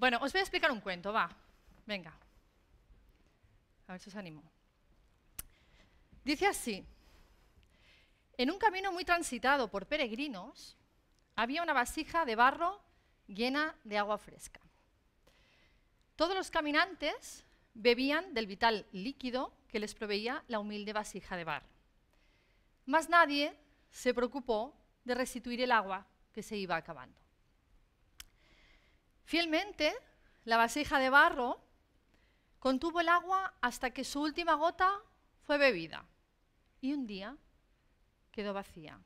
Bueno, os voy a explicar un cuento, va. Venga. A ver si os animo. Dice así. En un camino muy transitado por peregrinos, había una vasija de barro llena de agua fresca. Todos los caminantes bebían del vital líquido que les proveía la humilde vasija de barro. Más nadie se preocupó de restituir el agua que se iba acabando. Fielmente, la vasija de barro contuvo el agua hasta que su última gota fue bebida y un día quedó vacía.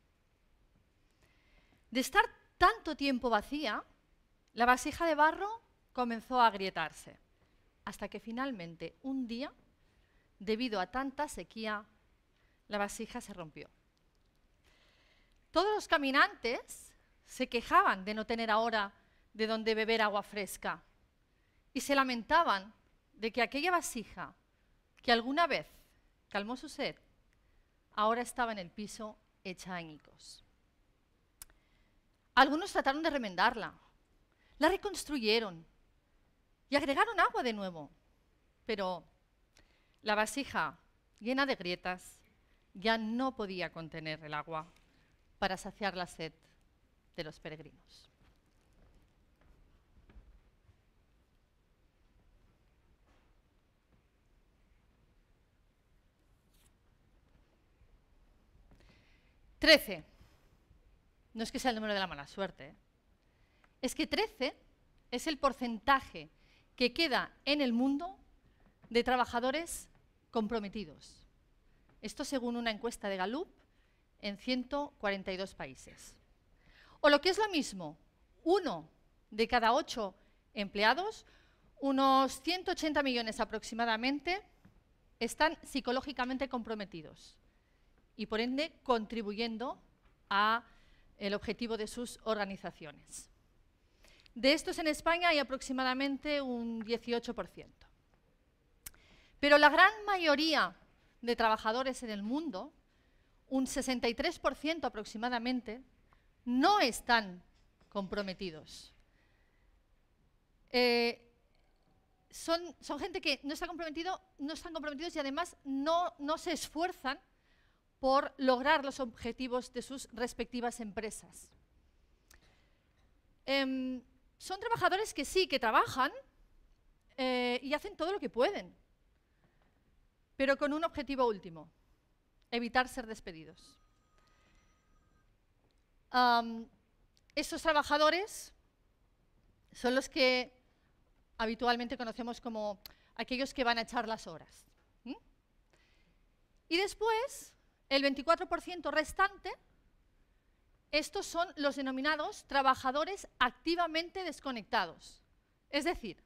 De estar tanto tiempo vacía, la vasija de barro comenzó a agrietarse, hasta que finalmente un día, debido a tanta sequía, la vasija se rompió. Todos los caminantes se quejaban de no tener ahora de donde beber agua fresca. Y se lamentaban de que aquella vasija que alguna vez calmó su sed, ahora estaba en el piso hecha añicos. Algunos trataron de remendarla, la reconstruyeron y agregaron agua de nuevo, pero la vasija llena de grietas ya no podía contener el agua para saciar la sed de los peregrinos. 13. No es que sea el número de la mala suerte. ¿eh? Es que 13 es el porcentaje que queda en el mundo de trabajadores comprometidos. Esto según una encuesta de Gallup en 142 países. O lo que es lo mismo, uno de cada ocho empleados, unos 180 millones aproximadamente, están psicológicamente comprometidos y por ende contribuyendo a el objetivo de sus organizaciones. De estos en España hay aproximadamente un 18%. Pero la gran mayoría de trabajadores en el mundo, un 63% aproximadamente, no están comprometidos. Eh, son, son, gente que no, está comprometido, no están comprometidos y además no, no se esfuerzan por lograr los objetivos de sus respectivas empresas. Em, son trabajadores que sí, que trabajan eh, y hacen todo lo que pueden, pero con un objetivo último, evitar ser despedidos. Um, esos trabajadores son los que habitualmente conocemos como aquellos que van a echar las horas. Y después el 24% restante, estos son los denominados trabajadores activamente desconectados. Es decir,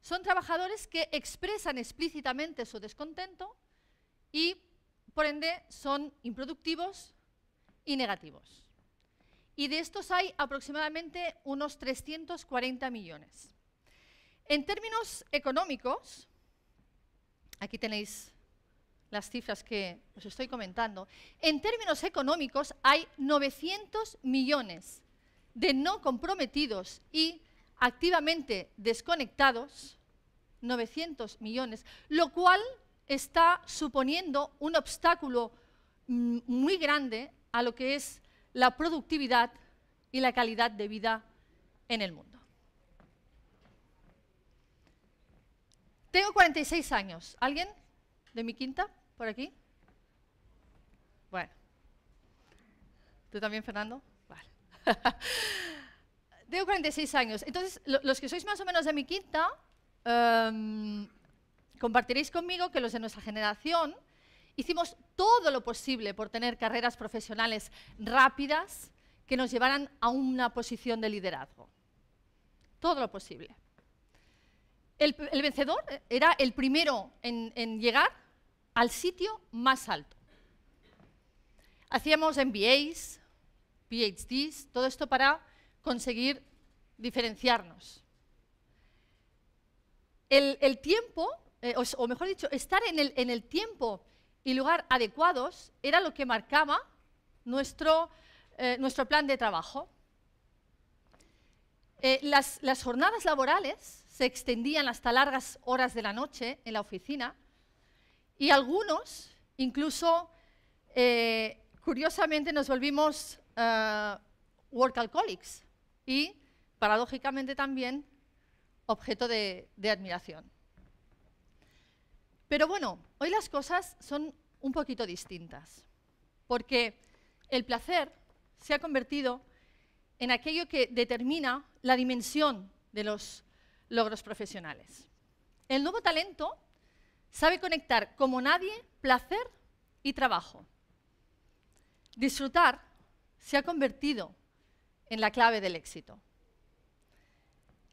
son trabajadores que expresan explícitamente su descontento y, por ende, son improductivos y negativos. Y de estos hay aproximadamente unos 340 millones. En términos económicos, aquí tenéis las cifras que os estoy comentando, en términos económicos hay 900 millones de no comprometidos y activamente desconectados, 900 millones, lo cual está suponiendo un obstáculo mm, muy grande a lo que es la productividad y la calidad de vida en el mundo. Tengo 46 años. ¿Alguien de mi quinta? ¿Por aquí? Bueno. ¿Tú también, Fernando? Vale. Tengo 46 años. Entonces, los que sois más o menos de mi quinta, em, compartiréis conmigo que los de nuestra generación hicimos todo lo posible por tener carreras profesionales rápidas que nos llevaran a una posición de liderazgo. Todo lo posible. El, vencedor era el primero en, en llegar al sitio más alto. Hacíamos MBAs, PhDs, todo esto para conseguir diferenciarnos. El, tiempo, eh, o, mejor dicho, estar en el, tiempo y lugar adecuados era lo que marcaba nuestro, eh, nuestro plan de trabajo. Eh, las, las, jornadas laborales se extendían hasta largas horas de la noche en la oficina y algunos, incluso, eh, curiosamente, nos volvimos ah, work alcoholics y, paradójicamente también, objeto de, de admiración. Pero bueno, hoy las cosas son un poquito distintas, porque el placer se ha convertido en aquello que determina la dimensión de los logros profesionales. El nuevo talento Sabe conectar como nadie placer y trabajo. Disfrutar se ha convertido en la clave del éxito.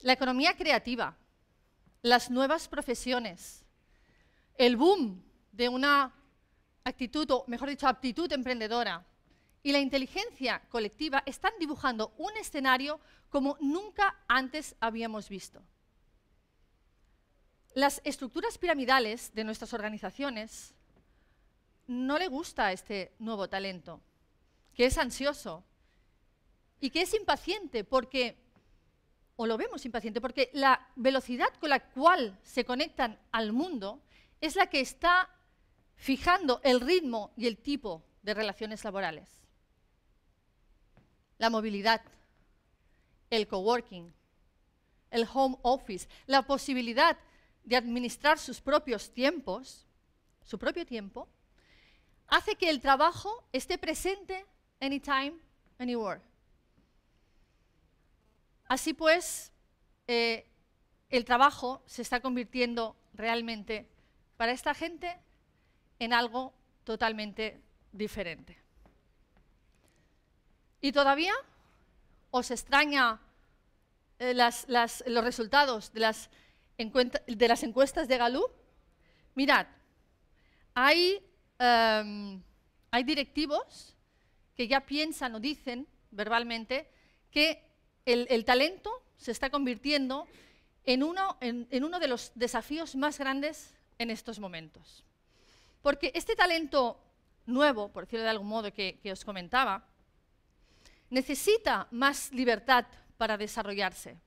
La economía creativa, las nuevas profesiones, el boom de una actitud, o mejor dicho, aptitud emprendedora y la inteligencia colectiva están dibujando un escenario como nunca antes habíamos visto. Las estructuras piramidales de nuestras organizaciones no le gusta a este nuevo talento, que es ansioso y que es impaciente porque, o lo vemos impaciente, porque la velocidad con la cual se conectan al mundo es la que está fijando el ritmo y el tipo de relaciones laborales. La movilidad, el coworking, el home office, la posibilidad de administrar sus propios tiempos, su propio tiempo, hace que el trabajo esté presente anytime, anywhere. Así pues, eh, el trabajo se está convirtiendo realmente para esta gente en algo totalmente diferente. ¿Y todavía os extraña eh, los resultados de las de las encuestas de Gallup, mirad, em, hay, directivos que ya piensan o dicen verbalmente que el, talento se está convirtiendo en uno, de los desafíos más grandes en estos momentos. Porque este talento nuevo, por decirlo de algún modo, que, os comentaba, necesita más libertad para desarrollarse.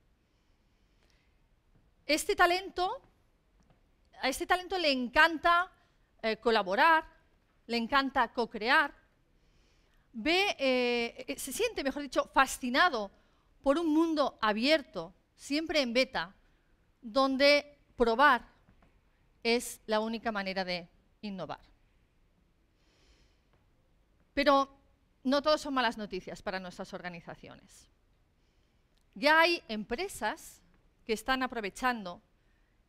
Este talento, a este talento le encanta eh, colaborar, le encanta co-crear, eh, eh, se siente, mejor dicho, fascinado por un mundo abierto, siempre en beta, donde probar es la única manera de innovar. Pero no todos son malas noticias para nuestras organizaciones. Ya hay empresas que están aprovechando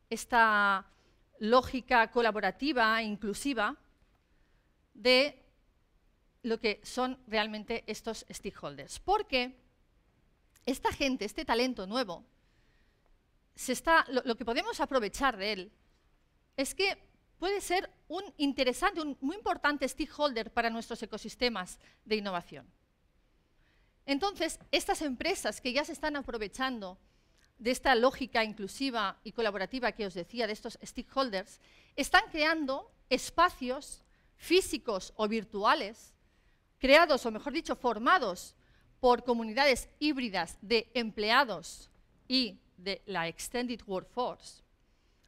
esta lógica colaborativa, e inclusiva, de lo que son realmente estos stakeholders. Porque esta gente, este talento nuevo, se está, lo, que podemos aprovechar de él es que puede ser un interesante, un muy importante stakeholder para nuestros ecosistemas de innovación. Entonces, estas empresas que ya se están aprovechando de esta lógica inclusiva y colaborativa que os decía, de estos stakeholders, están creando espacios físicos o virtuales, creados o mejor dicho, formados por comunidades híbridas de empleados y de la Extended Workforce,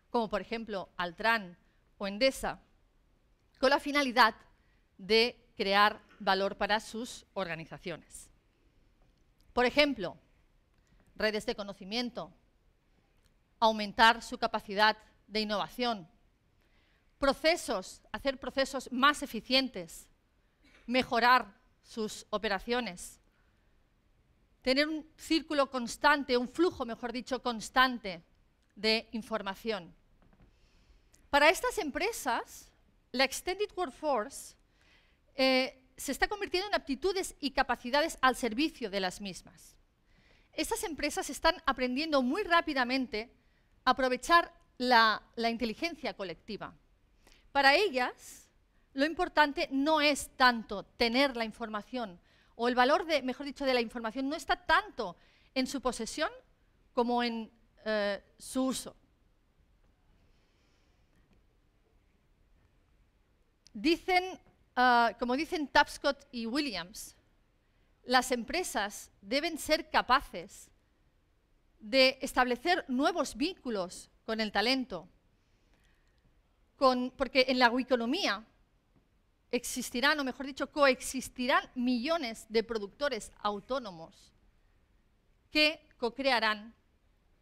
como por ejemplo Altran o Endesa, con la finalidad de crear valor para sus organizaciones. Por ejemplo, redes de conocimiento, aumentar su capacidad de innovación, procesos, hacer procesos más eficientes, mejorar sus operaciones, tener un círculo constante, un flujo, mejor dicho, constante de información. Para estas empresas, la Extended Workforce eh, se está convirtiendo en aptitudes y capacidades al servicio de las mismas estas empresas están aprendiendo muy rápidamente a aprovechar la, inteligencia colectiva. Para ellas, lo importante no es tanto tener la información, o el valor, de, mejor dicho, de la información no está tanto en su posesión como en eh, su uso. Dicen, ah, como dicen Tapscott y Williams, las empresas deben ser capaces de establecer nuevos vínculos con el talento, porque en la economía existirán, o mejor dicho, coexistirán millones de productores autónomos que co-crearán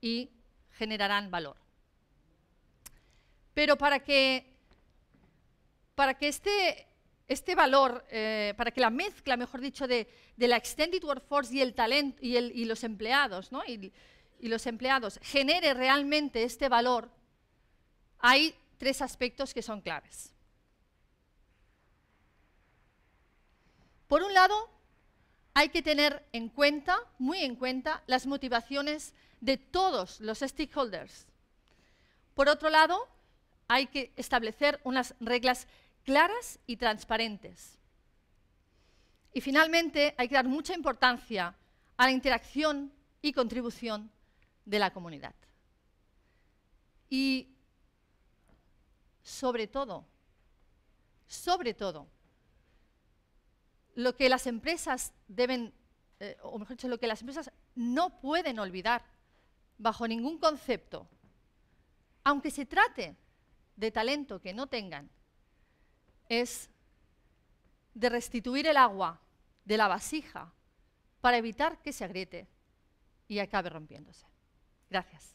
y generarán valor. Pero para que, para que este este valor, eh, para que la mezcla, mejor dicho, de, la extended workforce y, el talento, y, los empleados, y los empleados genere realmente este valor, hay tres aspectos que son claves. Por un lado, hay que tener en cuenta, muy en cuenta, las motivaciones de todos los stakeholders. Por otro lado, hay que establecer unas reglas claras y transparentes. Y finalmente, hay que dar mucha importancia a la interacción y contribución de la comunidad. Y sobre todo, sobre todo, lo que las empresas deben, eh, o mejor dicho, lo que las empresas no pueden olvidar bajo ningún concepto, aunque se trate de talento que no tengan, es de restituir el agua de la vasija para evitar que se agriete y acabe rompiéndose. Gracias.